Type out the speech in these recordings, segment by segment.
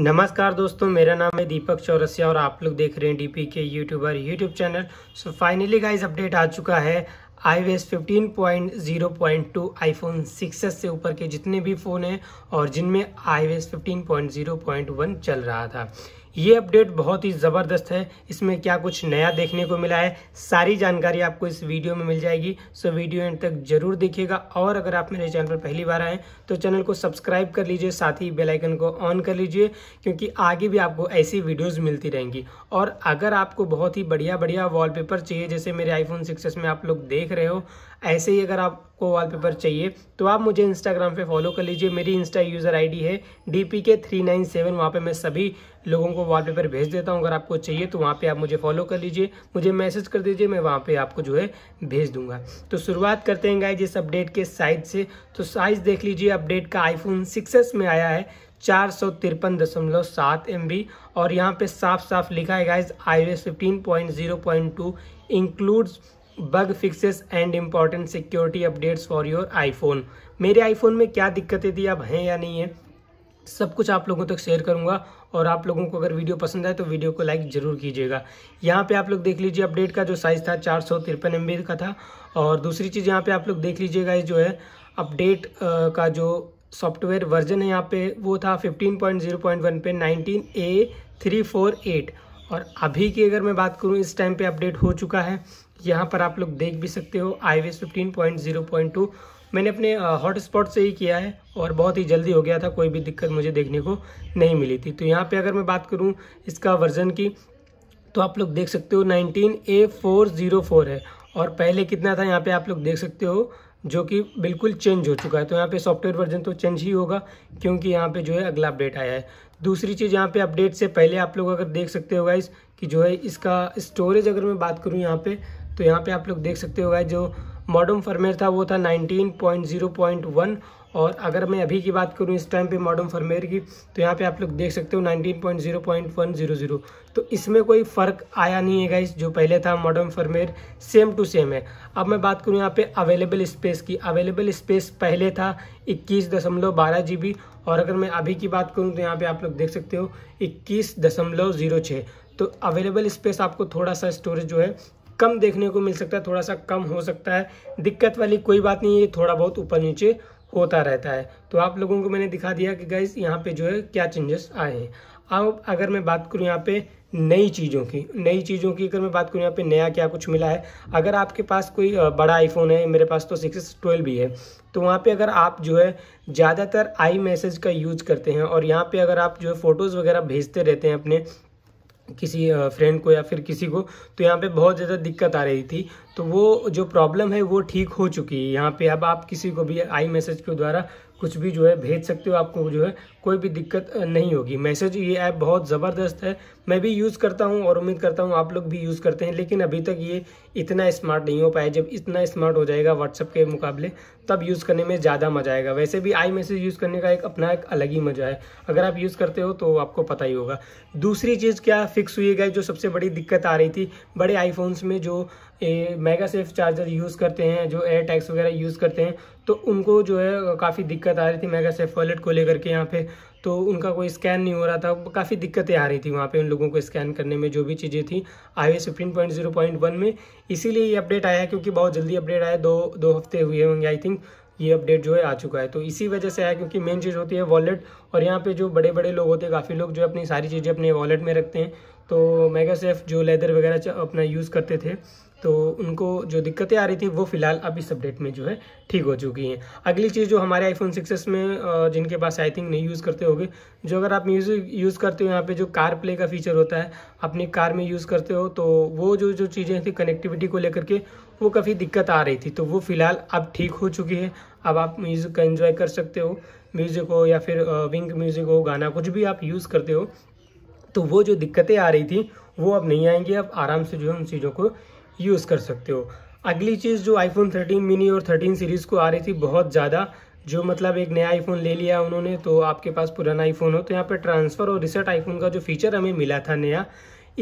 नमस्कार दोस्तों मेरा नाम है दीपक चौरसिया और आप लोग देख रहे हैं DP K YouTuber YouTube channel so finally guys update आ चुका है I V S fifteen point zero point two iPhone से ऊपर के जितने भी फ़ोन हैं और जिनमें I V S fifteen point zero point one चल रहा था ये अपडेट बहुत ही ज़बरदस्त है इसमें क्या कुछ नया देखने को मिला है सारी जानकारी आपको इस वीडियो में मिल जाएगी सो वीडियो एंड तक जरूर देखिएगा और अगर आप मेरे चैनल पर पहली बार आएँ तो चैनल को सब्सक्राइब कर लीजिए साथ ही बेलाइकन को ऑन कर लीजिए क्योंकि आगे भी आपको ऐसी वीडियोज़ मिलती रहेंगी और अगर आपको बहुत ही बढ़िया बढ़िया वॉलपेपर चाहिए जैसे मेरे आईफोन सिक्सेस में आप लोग देख रहे हो ऐसे ही अगर आपको वॉलपेपर चाहिए तो आप मुझे इंस्टाग्राम पे फॉलो कर लीजिए मेरी इंस्टा यूज़र आईडी है D P K three nine seven वहाँ पर मैं सभी लोगों को वॉलपेपर भेज देता हूँ अगर आपको चाहिए तो वहाँ पे आप मुझे फॉलो कर लीजिए मुझे मैसेज कर दीजिए मैं वहाँ पे आपको जो है भेज दूंगा तो शुरुआत करते हैं गाइज इस अपडेट के साइज से तो साइज़ देख लीजिए अपडेट का आईफोन सिक्स में आया है चार सौ तिरपन दशमलव सात एम बी और यहाँ पे साफ साफ लिखा है guys I S fifteen point zero point two includes bug fixes and important security updates for your iPhone मेरे आईफोन में क्या दिक्कतें थी अब हैं या नहीं है सब कुछ आप लोगों तक तो शेयर करूंगा और आप लोगों को अगर वीडियो पसंद आए तो वीडियो को लाइक ज़रूर कीजिएगा यहाँ पे आप लोग देख लीजिए अपडेट का जो साइज़ था चार सौ तिरपन एम का था और दूसरी चीज़ यहाँ पे आप लोग देख लीजिएगा ये जो है अपडेट का जो सॉफ्टवेयर वर्जन है यहाँ पे वो था वन पे नाइनटीन ए एट और अभी की अगर मैं बात करूँ इस टाइम पे अपडेट हो चुका है यहाँ पर आप लोग देख भी सकते हो आई वे fifteen point zero point two मैंने अपने हॉटस्पॉट से ही किया है और बहुत ही जल्दी हो गया था कोई भी दिक्कत मुझे देखने को नहीं मिली थी तो यहाँ पे अगर मैं बात करूँ इसका वर्जन की तो आप लोग देख सकते हो nineteen A four zero four है और पहले कितना था यहाँ पे आप लोग देख सकते हो जो कि बिल्कुल चेंज हो चुका है तो यहाँ पे सॉफ्टवेयर वर्जन तो चेंज ही होगा क्योंकि यहाँ पे जो है अगला अपडेट आया है दूसरी चीज़ यहाँ पे अपडेट से पहले आप लोग अगर देख सकते हो गाइस कि जो है इसका स्टोरेज अगर मैं बात करूँ यहाँ पे तो यहाँ पे आप लोग देख सकते हो गए जो मॉडर्न फर्मेयर था वो था 19.0.1 और अगर मैं अभी की बात करूँ इस टाइम पे मॉडर्न फर्मेयर की तो यहाँ पे आप लोग देख सकते हो 19.0.100 तो इसमें कोई फ़र्क आया नहीं है गाइज जो पहले था modem firmware same to same है अब मैं बात करूँ यहाँ पे अवेलेबल स्पेस की अवेलेबल स्पेस पहले था इक्कीस दशमलव बारह जी बी और अगर मैं अभी की बात करूँ तो यहाँ पर आप लोग देख सकते हो इक्कीस दशमलव जीरो छः तो अवेलेबल स्पेस आपको थोड़ा सा स्टोरेज जो है कम देखने को मिल सकता है थोड़ा सा कम हो सकता है दिक्कत वाली कोई बात नहीं ये थोड़ा बहुत ऊपर नीचे होता रहता है तो आप लोगों को मैंने दिखा दिया कि गाइस यहाँ पे जो है क्या चेंजेस आए हैं अब अगर मैं बात करूँ यहाँ पे नई चीज़ों की नई चीज़ों की अगर मैं बात करूँ यहाँ पे नया क्या कुछ मिला है अगर आपके पास कोई बड़ा आईफोन है मेरे पास तो सिक्स ट्वेल्व भी है तो वहाँ पे अगर आप जो है ज़्यादातर आई मैसेज का यूज़ करते हैं और यहाँ पे अगर आप जो है फ़ोटोज़ वगैरह भेजते रहते हैं अपने किसी फ्रेंड को या फिर किसी को तो यहाँ पे बहुत ज़्यादा दिक्कत आ रही थी तो वो जो प्रॉब्लम है वो ठीक हो चुकी है यहाँ पे अब आप किसी को भी आई मैसेज के द्वारा कुछ भी जो है भेज सकते हो आपको जो है कोई भी दिक्कत नहीं होगी मैसेज ये ऐप बहुत ज़बरदस्त है मैं भी यूज़ करता हूँ और उम्मीद करता हूँ आप लोग भी यूज़ करते हैं लेकिन अभी तक ये इतना स्मार्ट नहीं हो पाया जब इतना स्मार्ट हो जाएगा व्हाट्सअप के मुकाबले तब यूज़ करने में ज़्यादा मज़ा आएगा वैसे भी आई मैसेज यूज़ करने का एक अपना एक अलग ही मज़ा है अगर आप यूज़ करते हो तो आपको पता ही होगा दूसरी चीज़ क्या फिक्स हुई गई जो सबसे बड़ी दिक्कत आ रही थी बड़े आईफोन्स में जो a MagSafe charger use करते हैं जो एयर टैक्स वगैरह यूज़ करते हैं तो उनको जो है काफ़ी दिक्कत आ रही थी मेगा सेफ वॉलेट को लेकर के यहाँ पे तो उनका कोई स्कैन नहीं हो रहा था काफ़ी दिक्कतें आ रही थी वहाँ पे उन लोगों को स्कैन करने में जो भी चीज़ें थी I S fifteen point zero point one में इसीलिए ये अपडेट आया है क्योंकि बहुत जल्दी अपडेट आया दो दो हफ्ते हुए होंगे आई थिंक ये अपडेट जो है आ चुका है तो इसी वजह से आया क्योंकि मेन चीज़ होती है वॉलेट और यहाँ पर जो बड़े बड़े लोग होते हैं काफ़ी लोग जो अपनी सारी चीज़ें अपने वॉलेट में रखते हैं तो मेगा सेफ जो लेदर वगैरह अपना यूज़ करते थे तो उनको जो दिक्कतें आ रही थी वो फिलहाल अब इस अपडेट में जो है ठीक हो चुकी हैं अगली चीज़ जो हमारे आईफोन सिक्स में जिनके पास आई थिंक नहीं यूज़ करते होगे जो अगर आप म्यूज़िक यूज़ करते हो यहाँ पे जो कार प्ले का फीचर होता है अपनी कार में यूज़ करते हो तो वो जो जो चीज़ें थी कनेक्टिविटी को लेकर के वो काफ़ी दिक्कत आ रही थी तो वो फिलहाल अब ठीक हो चुकी है अब आप म्यूज़िक का इन्जॉय कर सकते हो म्यूज़िक हो या फिर विंक म्यूज़िक हो गाना कुछ भी आप यूज़ करते हो तो वो जो दिक्कतें आ रही थी वो अब नहीं आएंगी अब आराम से जो है उन चीज़ों को यूज़ कर सकते हो अगली चीज़ जो आईफोन 13 मिनी और 13 सीरीज़ को आ रही थी बहुत ज़्यादा जो मतलब एक नया आईफोन ले लिया उन्होंने तो आपके पास पुराना आईफोन हो तो यहाँ पे ट्रांसफ़र और रिसेट आईफोन का जो फीचर हमें मिला था नया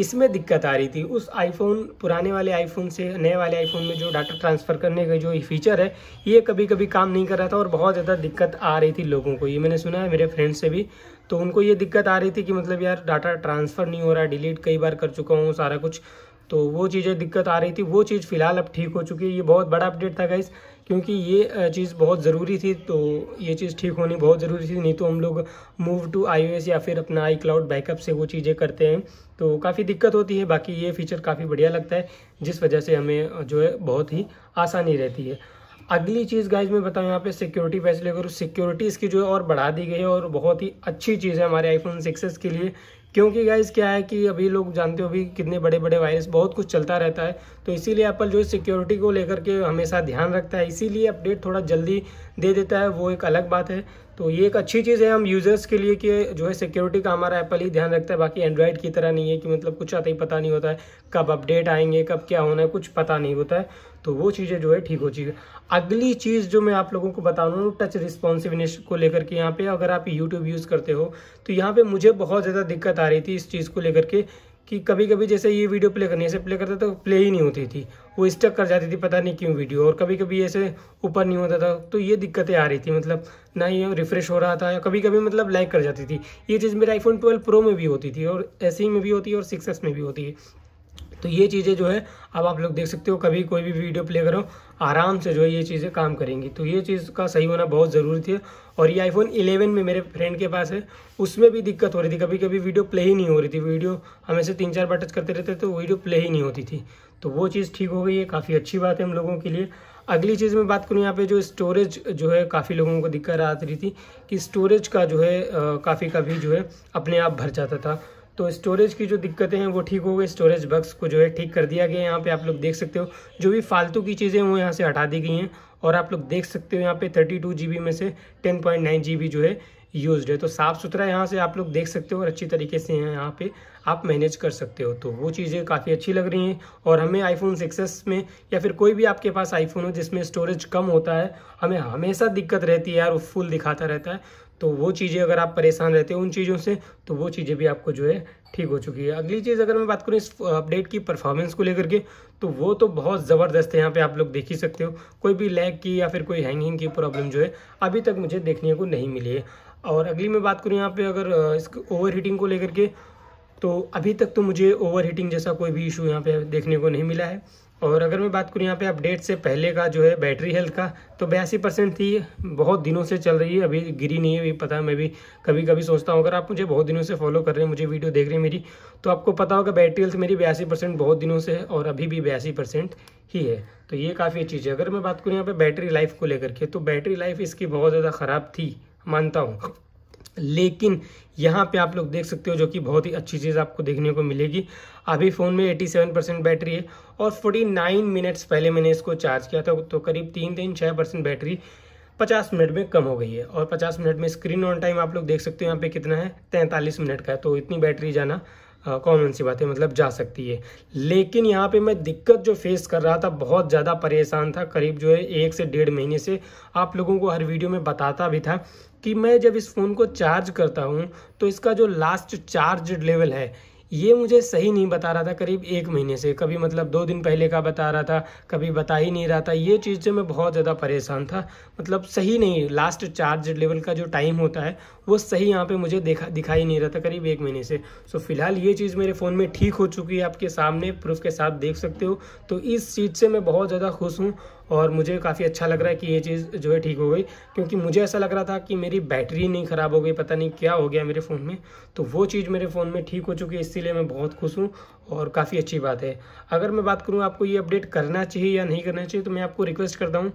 इसमें दिक्कत आ रही थी उस आईफोन पुराने वाले आईफोन से नए वाले आईफोन में जो डाटा ट्रांसफ़र करने का जो फीचर है ये कभी कभी काम नहीं कर रहा था और बहुत ज़्यादा दिक्कत आ रही थी लोगों को ये मैंने सुना है मेरे फ्रेंड से भी तो उनको ये दिक्कत आ रही थी कि मतलब यार डाटा ट्रांसफ़र नहीं हो रहा डिलीट कई बार कर चुका हूँ सारा कुछ तो वो चीज़ें दिक्कत आ रही थी वो चीज़ फ़िलहाल अब ठीक हो चुकी है ये बहुत बड़ा अपडेट था गाइस क्योंकि ये चीज़ बहुत ज़रूरी थी तो ये चीज़ ठीक होनी बहुत ज़रूरी थी नहीं तो हम लोग मूव टू आईओएस या फिर अपना आई क्लाउड बैकअप से वो चीज़ें करते हैं तो काफ़ी दिक्कत होती है बाकी ये फीचर काफ़ी बढ़िया लगता है जिस वजह से हमें जो है बहुत ही आसानी रहती है अगली चीज़ गाइज मैं बताऊँ यहाँ पे सिक्योरिटी फैसले करूँ सिक्योरिटी इसकी जो है और बढ़ा दी गई है और बहुत ही अच्छी चीज़ है हमारे आईफोन सिक्सेस के लिए क्योंकि गाइज क्या है कि अभी लोग जानते हो भी कितने बड़े बड़े वायरस बहुत कुछ चलता रहता है तो इसीलिए एप्पल जो है सिक्योरिटी को लेकर के हमेशा ध्यान रखता है इसीलिए अपडेट थोड़ा जल्दी दे देता है वो एक अलग बात है तो ये एक अच्छी चीज़ है हम यूज़र्स के लिए कि जो है सिक्योरिटी का हमारा एप्पल ही ध्यान रखता है बाकी एंड्रॉयड की तरह नहीं है कि मतलब कुछ आता ही पता नहीं होता है कब अपडेट आएंगे कब क्या होना है कुछ पता नहीं होता है तो वो चीज़ें जो है ठीक हो चीज़ अगली चीज़ जो मैं आप लोगों को बता रहा हूँ टच रिस्पॉन्सिवनेस को लेकर के यहाँ पे अगर आप यूट्यूब यूज़ करते हो तो यहाँ पर मुझे बहुत ज़्यादा दिक्कत आ रही थी इस चीज़ को लेकर के कि कभी कभी जैसे ये वीडियो प्ले करने से प्ले करते तो प्ले ही नहीं होती थी वो स्टक कर जाती थी पता नहीं क्यों वीडियो और कभी कभी ऐसे ऊपर नहीं होता था तो ये दिक्कतें आ रही थी मतलब ना ये रिफ्रेश हो रहा था या कभी कभी मतलब लाइक कर जाती थी ये चीज़ मेरे आईफोन ट्वेल्व प्रो में भी होती थी और ऐसे ही में भी होती है और सिक्स में भी होती है तो ये चीज़ें जो है अब आप लोग देख सकते हो कभी कोई भी वीडियो प्ले करो आराम से जो है ये चीज़ें काम करेंगी तो ये चीज़ का सही होना बहुत ज़रूरी थी और ये आईफोन 11 में मेरे फ्रेंड के पास है उसमें भी दिक्कत हो रही थी कभी कभी वीडियो प्ले ही नहीं हो रही थी वीडियो हमेशा तीन चार बार टच करते रहते तो वीडियो प्ले ही नहीं होती थी तो वो चीज़ ठीक हो गई है काफ़ी अच्छी बात है हम लोगों के लिए अगली चीज़ में बात करूँ यहाँ पे जो स्टोरेज जो है काफ़ी लोगों को दिक्कत आ रही थी कि स्टोरेज का जो है काफ़ी कभी जो है अपने आप भर जाता था तो स्टोरेज की जो दिक्कतें हैं वो ठीक हो गई स्टोरेज बक्स को जो है ठीक कर दिया गया है यहाँ पे आप लोग देख सकते हो जो भी फालतू की चीज़ें हैं वो यहाँ से हटा दी गई हैं और आप लोग देख सकते हो यहाँ पे 32 जीबी में से जी बी जो है यूज है तो साफ़ सुथरा यहाँ से आप लोग देख सकते हो और अच्छी तरीके से यहाँ यहाँ पे आप मैनेज कर सकते हो तो वो चीज़ें काफ़ी अच्छी लग रही हैं और हमें आईफोन सिक्सेस में या फिर कोई भी आपके पास आईफोन हो जिसमें स्टोरेज कम होता है हमें हमेशा दिक्कत रहती है यार वो फुल दिखाता रहता है तो वो चीज़ें अगर आप परेशान रहते हो उन चीज़ों से तो वो चीज़ें भी आपको जो है ठीक हो चुकी है अगली चीज़ अगर मैं बात करूँ इस अपडेट की परफॉर्मेंस को लेकर के तो वो तो बहुत ज़बरदस्त है यहाँ पे आप लोग देख ही सकते हो कोई भी लैग की या फिर कोई हैंगिंग की प्रॉब्लम जो है अभी तक मुझे देखने को नहीं मिली है और अगली मैं बात करूँ यहाँ पर अगर इस ओवर हीटिंग को लेकर के तो अभी तक तो मुझे ओवर हीटिंग जैसा कोई भी इशू यहाँ पे देखने को नहीं मिला है और अगर मैं बात करूँ यहाँ पे अपडेट से पहले का जो है बैटरी हेल्थ का तो बयासी परसेंट थी बहुत दिनों से चल रही है अभी गिरी नहीं है अभी पता मैं भी कभी कभी सोचता हूँ अगर आप मुझे बहुत दिनों से फॉलो कर रहे हैं मुझे वीडियो देख रहे हैं मेरी तो आपको पता होगा बैटरी हेल्थ मेरी बयासी परसेंट बहुत दिनों से है और अभी भी बयासी परसेंट ही है तो ये काफ़ी अच्छी चीज़ है अगर मैं बात करूँ यहाँ पर बैटरी लाइफ को लेकर के तो बैटरी लाइफ इसकी बहुत ज़्यादा ख़राब थी मानता हूँ लेकिन यहाँ पे आप लोग देख सकते हो जो कि बहुत ही अच्छी चीज़ आपको देखने को मिलेगी अभी फ़ोन में 87 परसेंट बैटरी है और 49 मिनट्स पहले मैंने इसको चार्ज किया था तो करीब तीन तीन छः परसेंट बैटरी 50 मिनट में कम हो गई है और 50 मिनट में स्क्रीन ऑन टाइम आप लोग देख सकते हो यहाँ पे कितना है 43 मिनट का है तो इतनी बैटरी जाना कॉमन सी बात है मतलब जा सकती है लेकिन यहाँ पे मैं दिक्कत जो फेस कर रहा था बहुत ज़्यादा परेशान था करीब जो है एक से डेढ़ महीने से आप लोगों को हर वीडियो में बताता भी था कि मैं जब इस फ़ोन को चार्ज करता हूँ तो इसका जो लास्ट चार्ज लेवल है ये मुझे सही नहीं बता रहा था करीब एक महीने से कभी मतलब दो दिन पहले का बता रहा था कभी बता ही नहीं रहा था ये चीज़ से मैं बहुत ज़्यादा परेशान था मतलब सही नहीं लास्ट चार्ज लेवल का जो टाइम होता है वो सही यहाँ पे मुझे देखा दिखाई नहीं रहा था करीब एक महीने से सो फिलहाल ये चीज़ मेरे फ़ोन में ठीक हो चुकी है आपके सामने प्रूफ के साथ देख सकते हो तो इस चीज़ से मैं बहुत ज़्यादा खुश हूँ और मुझे काफ़ी अच्छा लग रहा है कि ये चीज़ जो है ठीक हो गई क्योंकि मुझे ऐसा लग रहा था कि मेरी बैटरी नहीं ख़राब हो गई पता नहीं क्या हो गया मेरे फ़ोन में तो वो चीज़ मेरे फ़ोन में ठीक हो चुकी है इसीलिए मैं बहुत खुश हूँ और काफ़ी अच्छी बात है अगर मैं बात करूँ आपको ये अपडेट करना चाहिए या नहीं करना चाहिए तो मैं आपको रिक्वेस्ट करता हूँ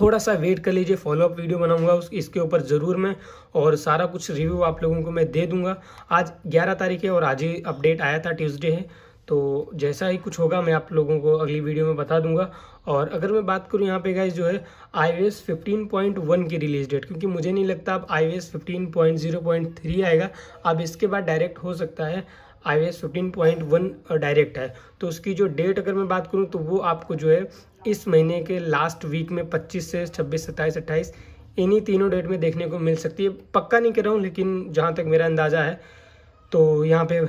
थोड़ा सा वेट कर लीजिए फॉलोअप वीडियो बनाऊंगा उस इसके ऊपर ज़रूर मैं और सारा कुछ रिव्यू आप लोगों को मैं दे दूंगा आज 11 तारीख है और आज ही अपडेट आया था ट्यूसडे है तो जैसा ही कुछ होगा मैं आप लोगों को अगली वीडियो में बता दूंगा और अगर मैं बात करूँ यहाँ पे गाइज जो है I S fifteen point one की रिलीज डेट क्योंकि मुझे नहीं लगता अब I S fifteen point zero point three आएगा अब इसके बाद डायरेक्ट हो सकता है I S fifteen point one direct है तो उसकी जो डेट अगर मैं बात करूँ तो वो आपको जो है इस महीने के लास्ट वीक में पच्चीस से छब्बीस सत्ताईस अट्ठाईस इन्हीं तीनों डेट में देखने को मिल सकती है पक्का नहीं कह रहा हूँ लेकिन जहाँ तक मेरा अंदाज़ा है तो यहाँ पे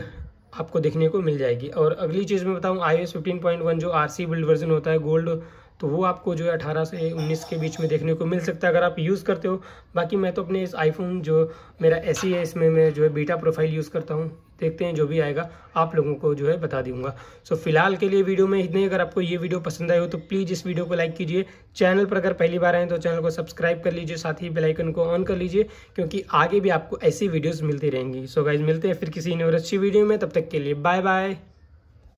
आपको देखने को मिल जाएगी और अगली चीज़ में बताऊँ I S fifteen point one जो आर सी बिल्ड वर्जन होता है गोल्ड तो वो आपको जो है अठारह से उन्नीस के बीच में देखने को मिल सकता है अगर आप यूज़ करते हो बाकी मैं तो अपने इस आईफोन जो मेरा ए है इसमें मैं जो है बीटा प्रोफाइल यूज़ करता हूँ देखते हैं जो भी आएगा आप लोगों को जो है बता दूंगा सो so, फिलहाल के लिए वीडियो में इतने अगर आपको ये वीडियो पसंद आए हो तो प्लीज़ इस वीडियो को लाइक कीजिए चैनल पर अगर पहली बार आए तो चैनल को सब्सक्राइब कर लीजिए साथ ही बेलाइकन को ऑन कर लीजिए क्योंकि आगे भी आपको ऐसी वीडियोज़ मिलती रहेंगी सो so, गाइज मिलते हैं फिर किसी और अच्छी वीडियो में तब तक के लिए बाय बाय